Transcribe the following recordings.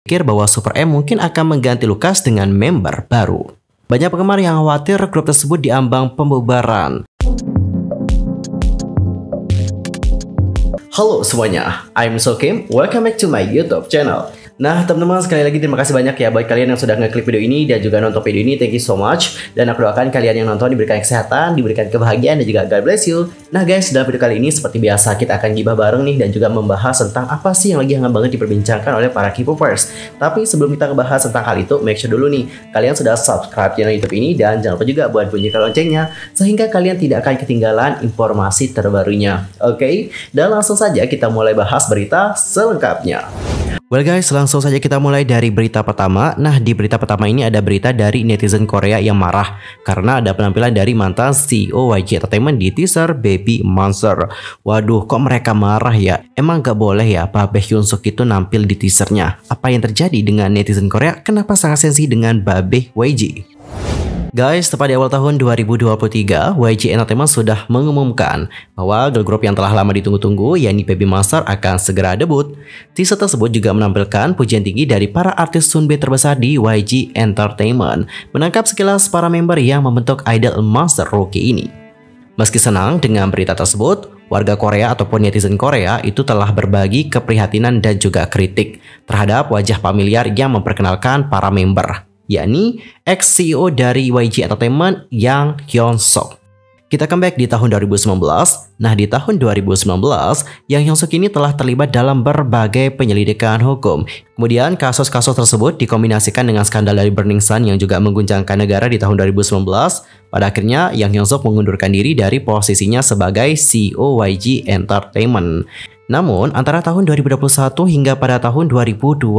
pikir bahwa Super M mungkin akan mengganti Lukas dengan member baru. Banyak penggemar yang khawatir grup tersebut diambang pembubaran. Halo semuanya, I'm So Kim. welcome back to my YouTube channel. Nah teman-teman sekali lagi terima kasih banyak ya buat kalian yang sudah ngeklik video ini dan juga nonton video ini thank you so much dan aku doakan kalian yang nonton diberikan kesehatan, diberikan kebahagiaan dan juga God bless you. Nah guys dalam video kali ini seperti biasa kita akan gibah bareng nih dan juga membahas tentang apa sih yang lagi hangat banget diperbincangkan oleh para K-popers. Tapi sebelum kita ngebahas tentang hal itu make sure dulu nih kalian sudah subscribe channel YouTube ini dan jangan lupa juga buat bunyikan loncengnya sehingga kalian tidak akan ketinggalan informasi terbarunya. Oke, okay? dan langsung saja kita mulai bahas berita selengkapnya. Well guys, langsung saja kita mulai dari berita pertama. Nah, di berita pertama ini ada berita dari netizen Korea yang marah karena ada penampilan dari mantan CEO YG Entertainment di teaser Baby Monster. Waduh, kok mereka marah ya? Emang gak boleh ya Pak Bae Suk itu nampil di teasernya? Apa yang terjadi dengan netizen Korea? Kenapa sangat sensi dengan Babe YG? Guys, tepat di awal tahun 2023, YG Entertainment sudah mengumumkan bahwa girl group yang telah lama ditunggu-tunggu, yakni Baby Master akan segera debut. Teaser tersebut juga menampilkan pujian tinggi dari para artis Sunbe terbesar di YG Entertainment, menangkap sekilas para member yang membentuk idol master Rookie ini. Meski senang dengan berita tersebut, warga Korea ataupun netizen Korea itu telah berbagi keprihatinan dan juga kritik terhadap wajah familiar yang memperkenalkan para member yakni ex-CEO dari YG Entertainment Yang Hyun Sok. Kita comeback di tahun 2019. Nah, di tahun 2019, Yang Hyun Suk ini telah terlibat dalam berbagai penyelidikan hukum. Kemudian, kasus-kasus tersebut dikombinasikan dengan skandal dari Burning Sun yang juga mengguncangkan negara di tahun 2019. Pada akhirnya, Yang Hyun Suk mengundurkan diri dari posisinya sebagai CEO YG Entertainment. Namun, antara tahun 2021 hingga pada tahun 2022,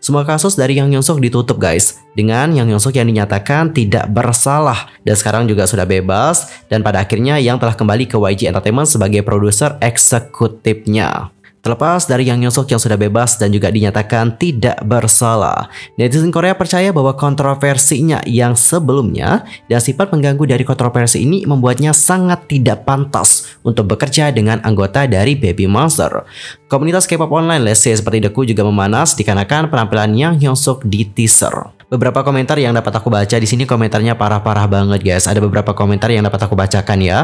semua kasus dari Yang Yong ditutup guys. Dengan Yang Yong yang dinyatakan tidak bersalah dan sekarang juga sudah bebas dan pada akhirnya yang telah kembali ke YG Entertainment sebagai produser eksekutifnya. Terlepas dari Yang Yosok yang sudah bebas dan juga dinyatakan tidak bersalah, netizen Korea percaya bahwa kontroversinya yang sebelumnya dan sifat mengganggu dari kontroversi ini membuatnya sangat tidak pantas untuk bekerja dengan anggota dari Baby Monster. Komunitas K-pop online leslie seperti Deku juga memanas dikarenakan penampilan Yang Yosok di teaser beberapa komentar yang dapat aku baca di sini komentarnya parah-parah banget guys. Ada beberapa komentar yang dapat aku bacakan ya.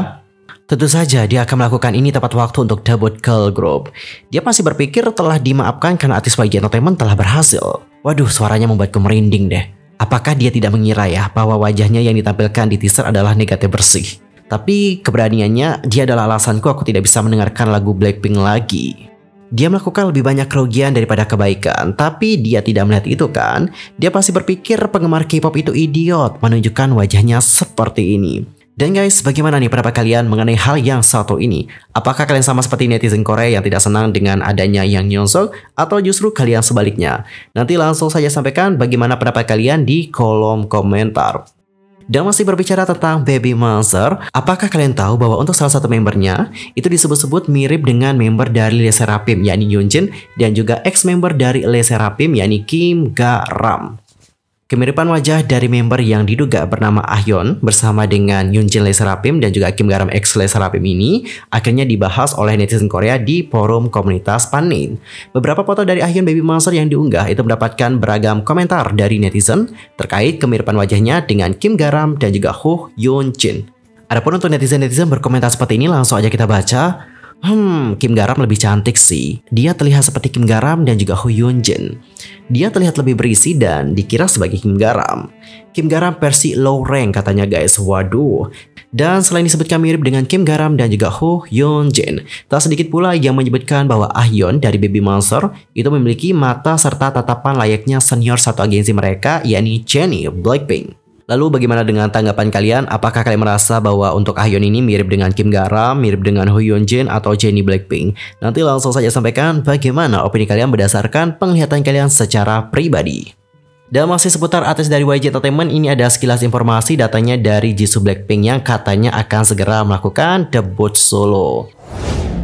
Tentu saja dia akan melakukan ini tepat waktu untuk debut Girl Group. Dia pasti berpikir telah dimaafkan karena artis YG Entertainment telah berhasil. Waduh suaranya membuatku merinding deh. Apakah dia tidak mengira ya bahwa wajahnya yang ditampilkan di teaser adalah negatif bersih? Tapi keberaniannya dia adalah alasanku aku tidak bisa mendengarkan lagu Blackpink lagi. Dia melakukan lebih banyak kerugian daripada kebaikan, tapi dia tidak melihat itu kan? Dia pasti berpikir penggemar K-pop itu idiot, menunjukkan wajahnya seperti ini. Dan guys, bagaimana nih pendapat kalian mengenai hal yang satu ini? Apakah kalian sama seperti netizen Korea yang tidak senang dengan adanya Yang Nyongsok atau justru kalian sebaliknya? Nanti langsung saja sampaikan bagaimana pendapat kalian di kolom komentar. Dan masih berbicara tentang Baby Monster, apakah kalian tahu bahwa untuk salah satu membernya, itu disebut-sebut mirip dengan member dari Le Serapim yakni Yunjin, dan juga ex-member dari Le Serapim yakni Kim Garam. Kemiripan wajah dari member yang diduga bernama Ahyon bersama dengan Yunjin Lee Serapim dan juga Kim Garam X Lee Serapim ini akhirnya dibahas oleh netizen Korea di forum komunitas Panin. Beberapa foto dari Ahyon Baby Monster yang diunggah itu mendapatkan beragam komentar dari netizen terkait kemiripan wajahnya dengan Kim Garam dan juga Ho Yunjin. Adapun untuk netizen-netizen berkomentar seperti ini langsung aja kita baca. Hmm, Kim Garam lebih cantik sih. Dia terlihat seperti Kim Garam dan juga Ho Yunjin. Jin. Dia terlihat lebih berisi dan dikira sebagai Kim Garam. Kim Garam versi low rank katanya guys, waduh. Dan selain disebutkan mirip dengan Kim Garam dan juga Ho Yeon Jin, tak sedikit pula yang menyebutkan bahwa Ah Yeon dari Baby Monster itu memiliki mata serta tatapan layaknya senior satu agensi mereka, yakni Jennie Blackpink. Lalu bagaimana dengan tanggapan kalian? Apakah kalian merasa bahwa untuk Ahyun ah ini mirip dengan Kim Gara, mirip dengan Hyun Jin atau Jennie Blackpink? Nanti langsung saja sampaikan bagaimana opini kalian berdasarkan penglihatan kalian secara pribadi. Dan masih seputar artis dari YG Entertainment, ini ada sekilas informasi datanya dari Jisoo Blackpink yang katanya akan segera melakukan debut solo.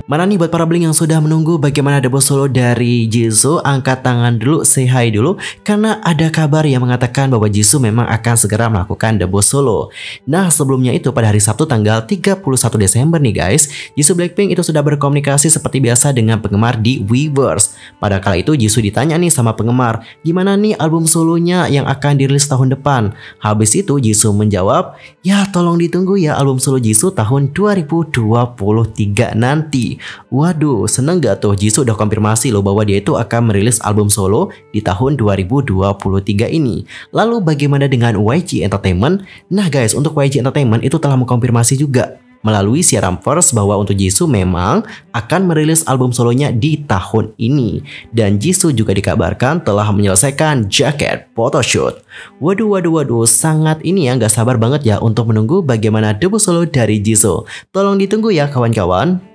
Mana nih buat para bling yang sudah menunggu bagaimana debut solo dari Jisoo? Angkat tangan dulu, say hi dulu. Karena ada kabar yang mengatakan bahwa Jisoo memang akan segera melakukan debut solo. Nah sebelumnya itu pada hari Sabtu tanggal 31 Desember nih guys, Jisoo Blackpink itu sudah berkomunikasi seperti biasa dengan penggemar di Weverse. Pada kala itu Jisoo ditanya nih sama penggemar, gimana nih album solonya yang akan dirilis tahun depan? Habis itu Jisoo menjawab, ya tolong ditunggu ya album solo Jisoo tahun 2023 nanti. Waduh, seneng gak tuh Jisoo udah konfirmasi loh bahwa dia itu akan merilis album solo di tahun 2023 ini. Lalu bagaimana dengan YG Entertainment? Nah guys, untuk YG Entertainment itu telah mengkonfirmasi juga melalui siaran first bahwa untuk Jisoo memang akan merilis album solonya di tahun ini. Dan Jisoo juga dikabarkan telah menyelesaikan jaket photoshoot. Waduh, waduh, waduh, sangat ini ya nggak sabar banget ya untuk menunggu bagaimana debut solo dari Jisoo. Tolong ditunggu ya kawan-kawan.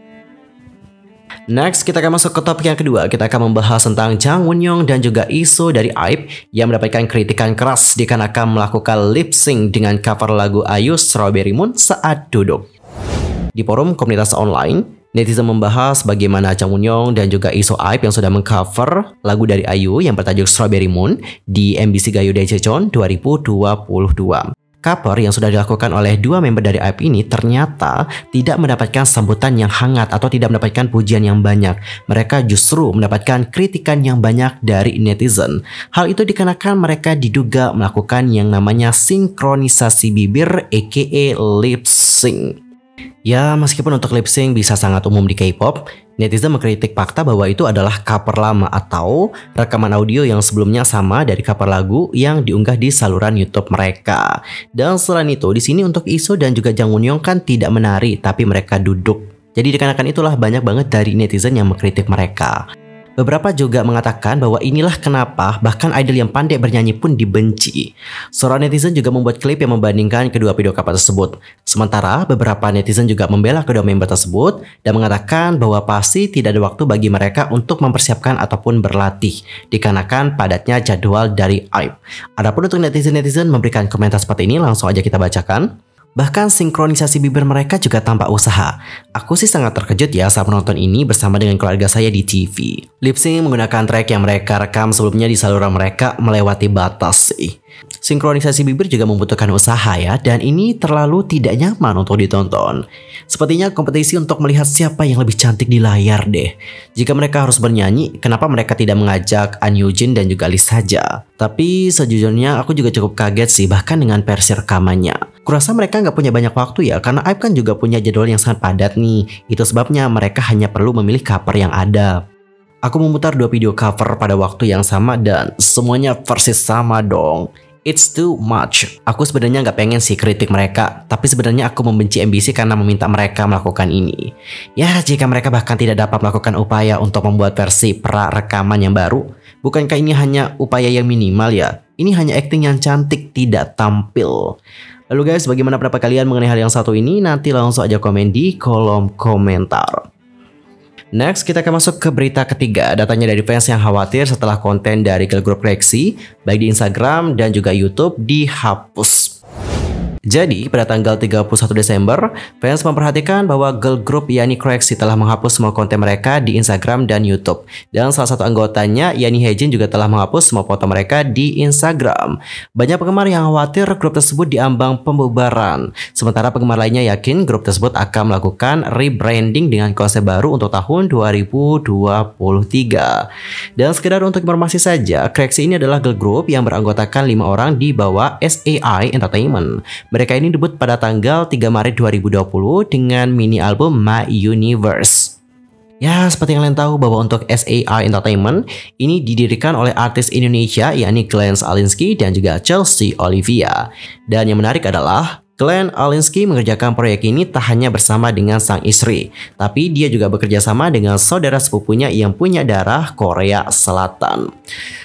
Next, kita akan masuk ke topik yang kedua. Kita akan membahas tentang Jang Wonyong dan juga Iso dari Aib yang mendapatkan kritikan keras dikarenakan melakukan lip sync dengan cover lagu Ayu Strawberry Moon saat duduk. Di forum komunitas online, Netizen membahas bagaimana Chang Yong dan juga Iso Aib yang sudah mengcover lagu dari Ayu yang bertajuk Strawberry Moon di MBC Gayo Daejeon 2022. Kapor yang sudah dilakukan oleh dua member dari IP ini ternyata tidak mendapatkan sambutan yang hangat atau tidak mendapatkan pujian yang banyak. Mereka justru mendapatkan kritikan yang banyak dari netizen. Hal itu dikenakan mereka diduga melakukan yang namanya sinkronisasi bibir aka lip sync. Ya, meskipun untuk lip sync bisa sangat umum di K-pop, netizen mengkritik fakta bahwa itu adalah cover lama atau rekaman audio yang sebelumnya sama dari cover lagu yang diunggah di saluran YouTube mereka. Dan selain itu, di sini untuk Iso dan juga Jang Young kan tidak menari, tapi mereka duduk. Jadi dikarenakan itulah banyak banget dari netizen yang mengkritik mereka. Beberapa juga mengatakan bahwa inilah kenapa bahkan idol yang pandai bernyanyi pun dibenci. Seorang netizen juga membuat klip yang membandingkan kedua video kapal tersebut. Sementara beberapa netizen juga membela kedua member tersebut dan mengatakan bahwa pasti tidak ada waktu bagi mereka untuk mempersiapkan ataupun berlatih dikarenakan padatnya jadwal dari IVE. Adapun untuk netizen-netizen memberikan komentar seperti ini langsung aja kita bacakan. Bahkan sinkronisasi bibir mereka juga tampak usaha. Aku sih sangat terkejut ya saat menonton ini bersama dengan keluarga saya di TV. Lip menggunakan track yang mereka rekam sebelumnya di saluran mereka melewati batas sih. Sinkronisasi bibir juga membutuhkan usaha ya dan ini terlalu tidak nyaman untuk ditonton. Sepertinya kompetisi untuk melihat siapa yang lebih cantik di layar deh. Jika mereka harus bernyanyi, kenapa mereka tidak mengajak An Yujin dan juga Lee saja? Tapi sejujurnya aku juga cukup kaget sih bahkan dengan versi rekamannya. Kurasa mereka nggak punya banyak waktu ya, karena Aib kan juga punya jadwal yang sangat padat nih. Itu sebabnya mereka hanya perlu memilih cover yang ada. Aku memutar dua video cover pada waktu yang sama dan semuanya versi sama dong. It's too much. Aku sebenarnya nggak pengen sih kritik mereka, tapi sebenarnya aku membenci MBC karena meminta mereka melakukan ini. Ya, jika mereka bahkan tidak dapat melakukan upaya untuk membuat versi pra rekaman yang baru, bukankah ini hanya upaya yang minimal ya? Ini hanya acting yang cantik, tidak tampil. Lalu guys, bagaimana pendapat kalian mengenai hal yang satu ini? Nanti langsung aja komen di kolom komentar. Next, kita akan masuk ke berita ketiga. Datanya dari fans yang khawatir setelah konten dari girl group Lexi, baik di Instagram dan juga YouTube, dihapus. Jadi, pada tanggal 31 Desember, fans memperhatikan bahwa girl group Yani Kreksi telah menghapus semua konten mereka di Instagram dan YouTube. Dan salah satu anggotanya, Yani Hejin juga telah menghapus semua foto mereka di Instagram. Banyak penggemar yang khawatir grup tersebut diambang pembubaran. Sementara penggemar lainnya yakin grup tersebut akan melakukan rebranding dengan konsep baru untuk tahun 2023. Dan sekedar untuk informasi saja, Kreksi ini adalah girl group yang beranggotakan lima orang di bawah SAI Entertainment. Mereka ini debut pada tanggal 3 Maret 2020 dengan mini album My Universe. Ya, seperti yang kalian tahu bahwa untuk SAR Entertainment ini didirikan oleh artis Indonesia yakni Clarence Alinsky dan juga Chelsea Olivia. Dan yang menarik adalah Glenn Alinsky mengerjakan proyek ini tak hanya bersama dengan sang istri, tapi dia juga bekerja sama dengan saudara sepupunya yang punya darah Korea Selatan.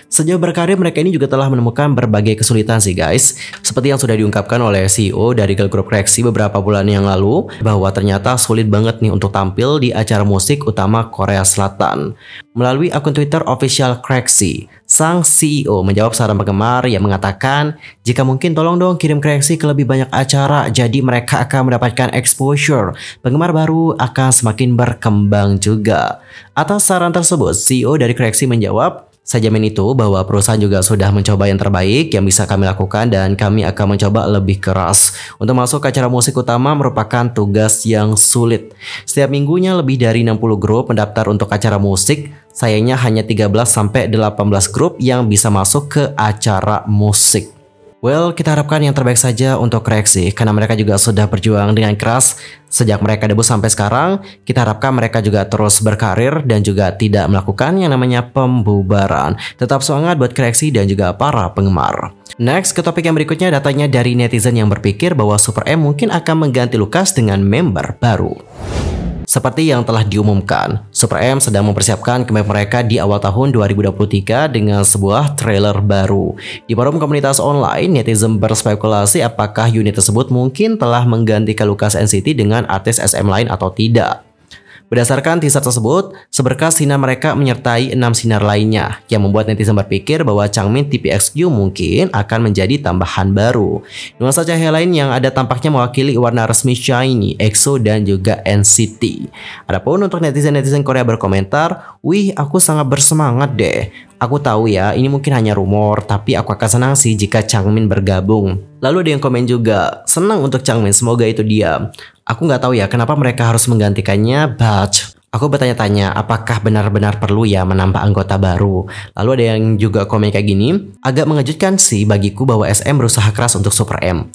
Sejauh berkarir mereka ini juga telah menemukan berbagai kesulitan sih guys. Seperti yang sudah diungkapkan oleh CEO dari Girl Group Reaksi beberapa bulan yang lalu bahwa ternyata sulit banget nih untuk tampil di acara musik utama Korea Selatan. Melalui akun Twitter official Craxi, Sang CEO menjawab saran penggemar yang mengatakan, jika mungkin tolong dong kirim kreasi ke lebih banyak acara, jadi mereka akan mendapatkan exposure. Penggemar baru akan semakin berkembang juga. Atas saran tersebut, CEO dari kreasi menjawab, saya jamin itu bahwa perusahaan juga sudah mencoba yang terbaik yang bisa kami lakukan dan kami akan mencoba lebih keras. Untuk masuk ke acara musik utama merupakan tugas yang sulit. Setiap minggunya lebih dari 60 grup mendaftar untuk acara musik, sayangnya hanya 13 sampai 18 grup yang bisa masuk ke acara musik. Well, kita harapkan yang terbaik saja untuk reaksi karena mereka juga sudah berjuang dengan keras sejak mereka debut sampai sekarang. Kita harapkan mereka juga terus berkarir dan juga tidak melakukan yang namanya pembubaran. Tetap semangat buat kreasi dan juga para penggemar. Next, ke topik yang berikutnya datanya dari netizen yang berpikir bahwa Super M mungkin akan mengganti Lukas dengan member baru. Seperti yang telah diumumkan, Super M sedang mempersiapkan comeback mereka di awal tahun 2023 dengan sebuah trailer baru. Di forum komunitas online, netizen berspekulasi apakah unit tersebut mungkin telah mengganti ke Lucas NCT dengan artis SM lain atau tidak. Berdasarkan teaser tersebut, seberkas sinar mereka menyertai enam sinar lainnya yang membuat netizen berpikir bahwa Changmin TPXQ mungkin akan menjadi tambahan baru. Nuansa cahaya lain yang ada tampaknya mewakili warna resmi Shiny, EXO, dan juga NCT. Adapun untuk netizen-netizen Korea berkomentar, wih aku sangat bersemangat deh. Aku tahu ya, ini mungkin hanya rumor, tapi aku akan senang sih jika Changmin bergabung. Lalu ada yang komen juga, senang untuk Changmin, semoga itu dia. Aku nggak tahu ya kenapa mereka harus menggantikannya, but Aku bertanya-tanya, apakah benar-benar perlu ya menambah anggota baru? Lalu ada yang juga komen kayak gini, agak mengejutkan sih bagiku bahwa SM berusaha keras untuk Super M.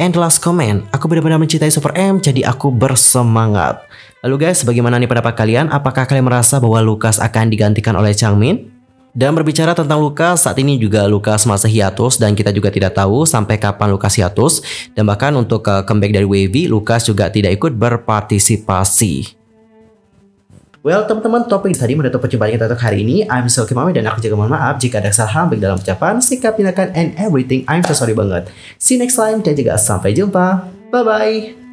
And last comment, aku benar-benar mencintai Super M, jadi aku bersemangat. Lalu guys, bagaimana nih pendapat kalian? Apakah kalian merasa bahwa Lukas akan digantikan oleh Changmin? Dan berbicara tentang Lukas, saat ini juga Lukas masih hiatus dan kita juga tidak tahu sampai kapan Lukas hiatus. Dan bahkan untuk uh, comeback dari Wavy, e, Lukas juga tidak ikut berpartisipasi. Well, teman-teman, topik tadi menutup perjumpaan kita untuk hari ini. I'm so Kimami dan aku juga mohon maaf jika ada kesalahan baik dalam ucapan, sikap, tindakan, and everything. I'm so sorry banget. See you next time dan juga sampai jumpa. Bye-bye.